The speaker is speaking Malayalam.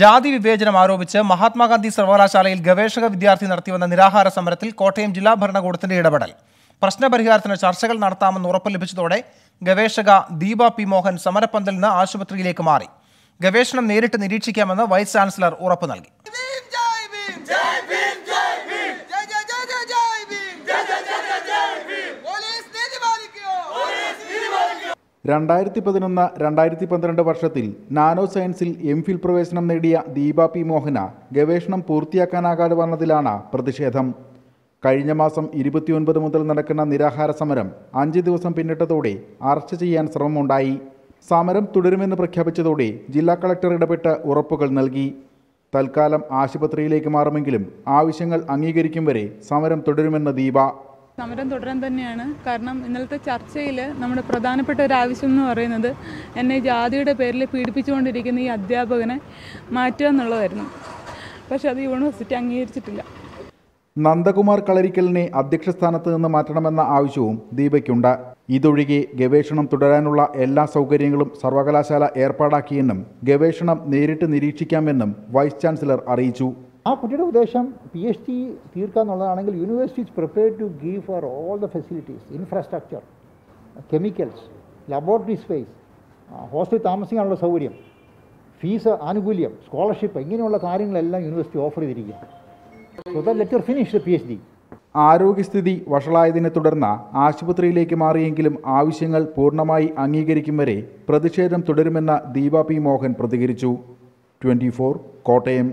ജാതി വിവേചനം ആരോപിച്ച് മഹാത്മാഗാന്ധി സർവകലാശാലയിൽ ഗവേഷക വിദ്യാർത്ഥി നടത്തിവന്ന നിരാഹാര സമരത്തിൽ കോട്ടയം ജില്ലാ ഭരണകൂടത്തിന്റെ ഇടപെടൽ പ്രശ്നപരിഹാരത്തിന് ചർച്ചകൾ നടത്താമെന്ന് ഉറപ്പ് ലഭിച്ചതോടെ ഗവേഷക ദീപ പി മോഹൻ സമരപ്പന്തലിന് നിന്ന് ആശുപത്രിയിലേക്ക് മാറി ഗവേഷണം നേരിട്ട് നിരീക്ഷിക്കാമെന്ന് വൈസ് ചാൻസലർ ഉറപ്പ് നൽകി രണ്ടായിരത്തി പതിനൊന്ന് രണ്ടായിരത്തി പന്ത്രണ്ട് വർഷത്തിൽ നാനോ സയൻസിൽ എം ഫിൽ പ്രവേശനം നേടിയ ദീപ പി മോഹന ഗവേഷണം പൂർത്തിയാക്കാനാകാതെ വന്നതിലാണ് പ്രതിഷേധം കഴിഞ്ഞ മാസം ഇരുപത്തിയൊൻപത് മുതൽ നടക്കുന്ന നിരാഹാര സമരം അഞ്ച് ദിവസം പിന്നിട്ടതോടെ അറസ്റ്റ് ചെയ്യാൻ ശ്രമമുണ്ടായി സമരം തുടരുമെന്ന് പ്രഖ്യാപിച്ചതോടെ ജില്ലാ കളക്ടർ ഇടപെട്ട് ഉറപ്പുകൾ നൽകി തൽക്കാലം ആശുപത്രിയിലേക്ക് മാറുമെങ്കിലും ആവശ്യങ്ങൾ അംഗീകരിക്കും വരെ സമരം തുടരുമെന്ന് ദീപ സമരം തുടരാൻ തന്നെയാണ് കാരണം ഇന്നലത്തെ ചർച്ചയിൽ നമ്മുടെ പ്രധാനപ്പെട്ട ഒരു ആവശ്യം എന്ന് പറയുന്നത് എന്നെ ജാതിയുടെ പേരിൽ പീഡിപ്പിച്ചുകൊണ്ടിരിക്കുന്ന ഈ അധ്യാപകനെ മാറ്റുക എന്നുള്ളതായിരുന്നു പക്ഷെ അത് യൂണിവേഴ്സിറ്റി അംഗീകരിച്ചിട്ടില്ല നന്ദകുമാർ കളരിക്കലിനെ അധ്യക്ഷ സ്ഥാനത്ത് നിന്ന് മാറ്റണമെന്ന ആവശ്യവും ദീപയ്ക്കുണ്ട് ഇതൊഴികെ ഗവേഷണം തുടരാനുള്ള എല്ലാ സൗകര്യങ്ങളും സർവകലാശാല ഏർപ്പാടാക്കിയെന്നും ഗവേഷണം നേരിട്ട് നിരീക്ഷിക്കാമെന്നും വൈസ് ചാൻസലർ അറിയിച്ചു ആ കുട്ടിയുടെ ഉദ്ദേശം പി എച്ച് ഡി തീർക്കുക എന്നുള്ളതാണെങ്കിൽ university is prepare to give for all the facilities infrastructure chemicals laboratory space ഹോസ്റ്റലിൽ താമസിക്കാനുള്ള സൗകര്യം ഫീസ് ആനുകൂല്യം സ്കോളർഷിപ്പ് ഇങ്ങനെയുള്ള കാര്യങ്ങളെല്ലാം യൂണിവേഴ്സിറ്റി ഓഫർ ചെയ്തിരിക്കുക so later finish the P H D ആരോഗ്യസ്ഥിതി വഷളായതിനെ തുടർന്ന് ആശുപത്രിയിലേക്ക് മാറിയെങ്കിലും ആവശ്യങ്ങൾ പൂർണ്ണമായി അംഗീകരിക്കും വരെ പ്രതിഷേധം തുടരുമെന്ന് ദീപ പി മോഹൻ പ്രതികരിച്ചു ഫോർ കോട്ടയം